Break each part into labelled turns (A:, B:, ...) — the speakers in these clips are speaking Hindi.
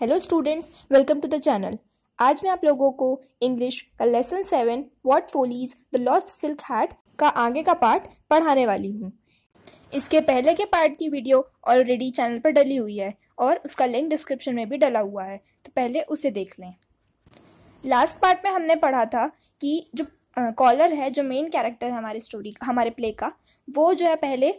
A: Hello students welcome to the channel आज मैं आप लोगों को इंग्लिश का lesson seven what follows the lost silk hat का आगे का पार्ट पढ़ाने वाली हूँ इसके पहले के पार्ट की वीडियो ऑलरेडी चैनल पर डली हुई है और उसका लिंक डिस्क्रिप्शन में भी डला हुआ है तो पहले उसे देख लें लास्ट पार्ट में हमने पढ़ा था कि जो कॉलर है जो मेन कैरेक्टर है हमारी स्टोरी का हमारे प्ले का वो जो है पहले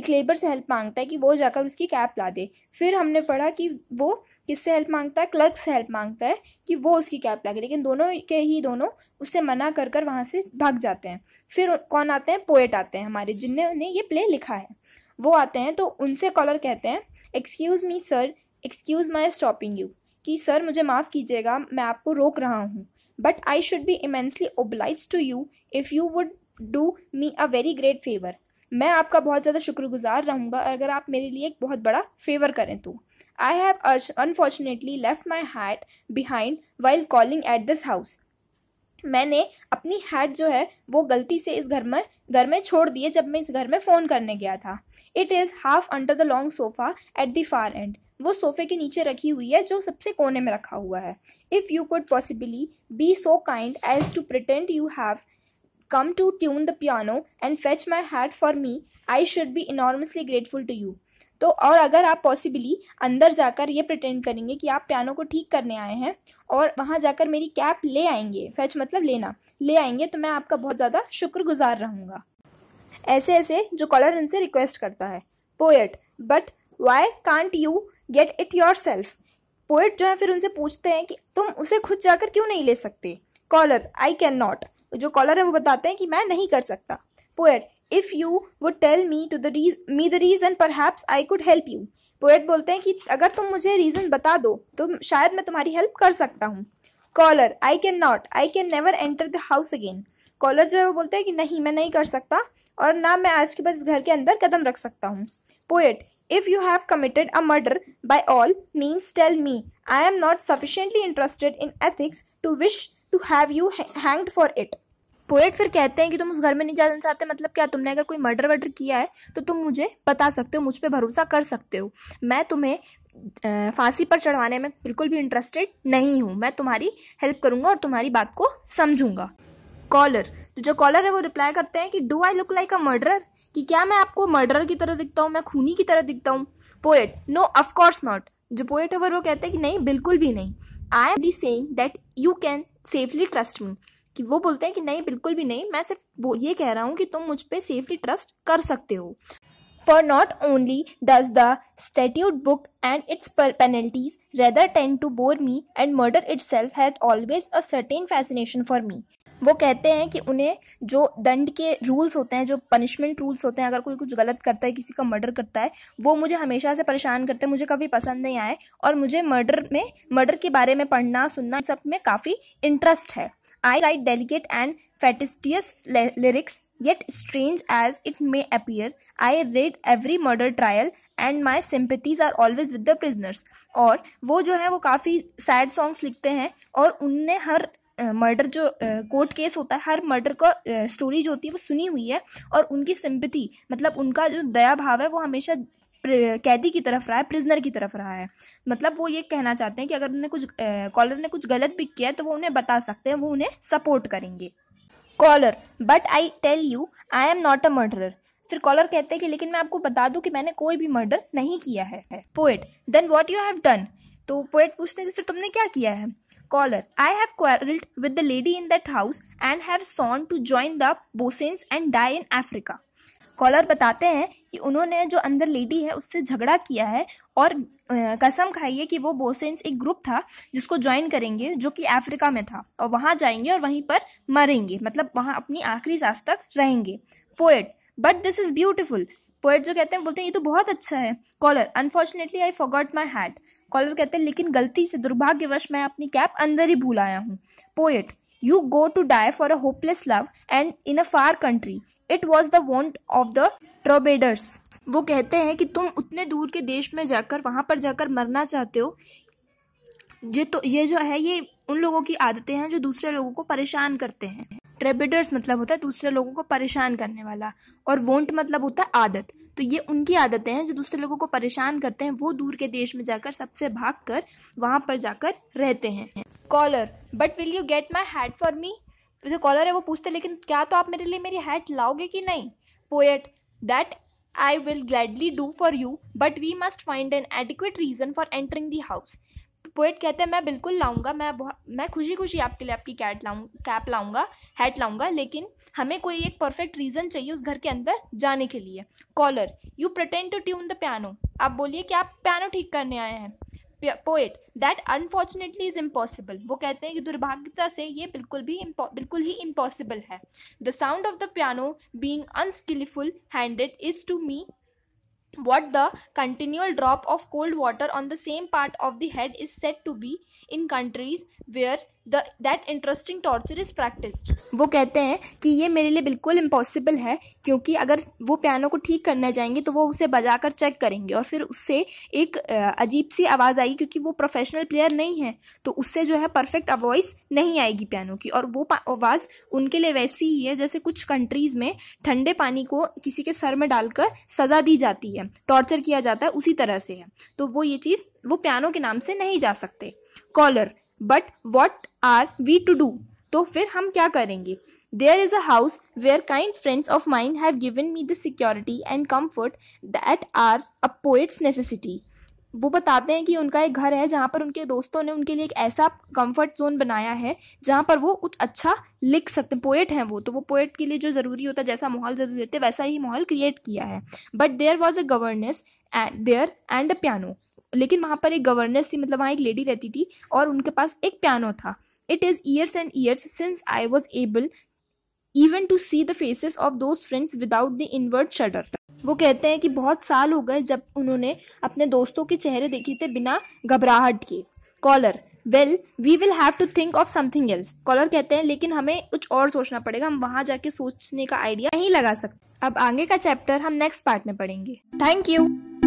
A: एक लेबर से हेल्प मांगता है कि वो जाकर उसकी कैप ला दे फिर हमने पढ़ा कि वो किससे हेल्प मांगता है क्लर्क से हेल्प मांगता है कि वो उसकी कैब लगे लेकिन दोनों के ही दोनों उससे मना कर कर वहाँ से भाग जाते हैं फिर कौन आते हैं पोएट आते हैं हमारे जिनने उन्हें ये प्ले लिखा है वो आते हैं तो उनसे कॉलर कहते हैं excuse me sir excuse my stopping you कि सर मुझे माफ़ कीजिएगा मैं आपको रोक रहा हूँ but I should be immensely obliged to you if you would do me a very great favour मैं आपका बहुत ज़्यादा शुक्रगुजार रहूँगा अगर आप मेरे लिए एक बहुत बड़ा फेवर करें तो I have unfortunately left my hat behind while calling at this house. मैंने अपनी हैट जो है वो गलती से इस घर में घर में छोड़ दिए जब मैं इस घर में फ़ोन करने गया था it is half under the long sofa at the far end वो सोफे के नीचे रखी हुई है जो सबसे कोने में रखा हुआ है if you could possibly be so kind as to pretend you have come to tune the piano and fetch my hat for me I should be enormously grateful to you तो और अगर आप पॉसिबली अंदर जाकर ये प्रटेंड करेंगे कि आप पियानो को ठीक करने आए हैं और वहाँ जाकर मेरी कैप ले आएंगे फैच मतलब लेना ले आएंगे तो मैं आपका बहुत ज़्यादा शुक्रगुजार रहूँगा ऐसे ऐसे जो कॉलर उनसे रिक्वेस्ट करता है poet but why can't you get it yourself poet जो है फिर उनसे पूछते हैं कि तुम उसे खुद जाकर क्यों नहीं ले सकते कॉलर आई कैन नॉट जो कॉलर है वो बताते हैं कि मैं नहीं कर सकता poet if you would tell me to the me the reason perhaps I could help you poet बोलते हैं कि अगर तुम मुझे रीज़न बता दो तो शायद मैं तुम्हारी हेल्प कर सकता हूँ caller I can not I can never enter the house again caller जो है वो बोलता है कि नहीं मैं नहीं कर सकता और ना मैं आज के बाद इस घर के अंदर कदम रख सकता हूँ poet if you have committed a murder by all means tell me I am not sufficiently interested in ethics to wish to have you hanged for it poet फिर कहते हैं कि तुम उस घर में नहीं जाना चाहते मतलब क्या तुमने अगर कोई मर्डर वर्डर किया है तो तुम मुझे बता सकते हो मुझ पर भरोसा कर सकते हो मैं तुम्हें फांसी पर चढ़वाने में बिल्कुल भी इंटरेस्टेड नहीं हूँ मैं तुम्हारी हेल्प करूँगा और तुम्हारी बात को समझूंगा कॉलर तो जो कॉलर है वो रिप्लाई करते हैं कि do I look like a murder कि क्या मैं आपको मर्डर की तरह दिखता हूँ मैं खूनी की तरह दिखता हूँ पोएट नो ऑफकोर्स नॉट जो पोएट है वो कहते हैं कि नहीं बिल्कुल भी नहीं I am the saying that you can safely trust me कि वो बोलते हैं कि नहीं बिल्कुल भी नहीं मैं सिर्फ ये कह रहा हूँ कि तुम मुझ पर सेफली ट्रस्ट कर सकते हो not only does the statute book and its penalties rather tend to bore me and murder murder self had always a certain fascination for me वो कहते हैं कि उन्हें जो दंड के रूल्स होते हैं जो पनिशमेंट रूल्स होते हैं अगर कोई कुछ गलत करता है किसी का मर्डर करता है वो मुझे हमेशा से परेशान करते हैं मुझे कभी पसंद नहीं आए और मुझे मर्डर में मर्डर के बारे में पढ़ना सुनना सब में काफ़ी इंटरेस्ट है I write delicate and fastidious lyrics, yet strange as it may appear, I read every murder trial and my sympathies are always with the prisoners और वो जो है वो काफ़ी सैड सॉन्ग्स लिखते हैं और उनने हर मर्डर जो कोर्ट केस होता है हर मर्डर का स्टोरी जो होती है वो सुनी हुई है और उनकी सिंपथी मतलब उनका जो दया भाव है वो हमेशा कैदी की तरफ रहा है प्रिजनर की तरफ रहा है मतलब वो ये कहना चाहते हैं कि अगर उन्हें कुछ कॉलर ने कुछ गलत भी किया है तो वो उन्हें बता सकते हैं वो उन्हें सपोर्ट करेंगे caller but I tell you I am not a murderer फिर कॉलर कहते हैं कि लेकिन मैं आपको बता दूं कि मैंने कोई भी मर्डर नहीं किया है poet then what you have done तो पोएट पूछते हैं फिर तुमने क्या किया है caller I have quarrelled with the lady in that house and have sworn to join the Boers and die in Africa caller बताते हैं कि उन्होंने जो अंदर लेडी है उससे झगड़ा किया है और कसम खाई है कि वो बोसेंस एक ग्रुप था जिसको ज्वाइन करेंगे जो कि अफ्रीका में था और वहाँ जाएंगे और वहीं पर मरेंगे मतलब वहाँ अपनी आखिरी सांस तक रहेंगे poet but this is beautiful poet जो कहते हैं बोलते हैं ये तो बहुत अच्छा है caller unfortunately I forgot my hat caller कहते हैं लेकिन गलती से दुर्भाग्यवश मैं अपनी कैप अंदर ही भूल आया हूँ poet you go to die for a hopeless love and in a far country it was the wont of the troubadours वो कहते हैं कि तुम उतने दूर के देश में जाकर वहाँ पर जाकर मरना चाहते हो ये तो ये जो है ये उन लोगों की आदतें हैं जो दूसरे लोगों को परेशान करते हैं ट्रेबिडर्स मतलब होता है दूसरे लोगों को परेशान करने वाला और वोंट मतलब होता है आदत तो ये उनकी आदतें हैं जो दूसरे लोगों को परेशान करते हैं वो दूर के देश में जाकर सबसे भाग कर वहाँ पर जाकर रहते हैं caller but will you get my hat for me जो कॉलर है वो पूछते लेकिन क्या तो आप मेरे लिए मेरी हैट लाओगे कि नहीं poet that I will gladly do for you but we must find an adequate reason for entering the house तो कहते हैं मैं बिल्कुल लाऊंगा मैं मैं खुशी खुशी आपके लिए आपकी कैट लाऊ कैप लाऊंगा हैट लाऊंगा लेकिन हमें कोई एक परफेक्ट रीज़न चाहिए उस घर के अंदर जाने के लिए caller you pretend to tune the piano आप बोलिए कि आप पियानो ठीक करने आए हैं poet that unfortunately is impossible वो कहते हैं कि दुर्भाग्यता से ये बिल्कुल भी बिल्कुल ही इम्पॉसिबल है the sound of the piano being unskilfully handled is to me what the continual drop of cold water on the same part of the head is said to be in countries where the that interesting torture is practised वो कहते हैं कि ये मेरे लिए बिल्कुल इम्पॉसिबल है क्योंकि अगर वो पियानो को ठीक करने जाएंगे तो वो उसे बजा कर चेक करेंगे और फिर उससे एक अजीब सी आवाज़ आएगी क्योंकि वो प्रोफेशनल प्लेयर नहीं है तो उससे जो है परफेक्ट वॉइस नहीं आएगी पियानो की और वो आवाज़ उनके लिए वैसी ही है जैसे कुछ कंट्रीज़ में ठंडे पानी को किसी के सर में डालकर सज़ा दी जाती है टॉर्चर किया जाता है उसी तरह से है तो वो ये चीज़ वो पियानो के नाम से नहीं जा सकते caller but what are we to do तो फिर हम क्या करेंगे there is a house where kind friends of mine have given me the security and comfort that are a poet's necessity वो बताते हैं कि उनका एक घर है जहाँ पर उनके दोस्तों ने उनके लिए एक ऐसा कंफर्ट जोन बनाया है जहाँ पर वो कुछ अच्छा लिख सकते हैं पोएट हैं वो तो वो पोएट के लिए जो ज़रूरी होता है जैसा माहौल ज़रूरी होता है वैसा ही माहौल क्रिएट किया है but there was a governess and there and a piano लेकिन वहाँ पर एक गवर्नेंस थी मतलब वहाँ एक लेडी रहती थी और उनके पास एक पियानो था It is years and years since I was able even to see the faces of those friends without the inward shudder वो कहते हैं कि बहुत साल हो गए जब उन्होंने अपने दोस्तों के चेहरे देखे थे बिना घबराहट के caller well we will have to think of something else caller कहते हैं लेकिन हमें कुछ और सोचना पड़ेगा हम वहां जाके सोचने का आइडिया नहीं लगा सकते अब आगे का चैप्टर हम नेक्स्ट पार्ट में पढ़ेंगे थैंक यू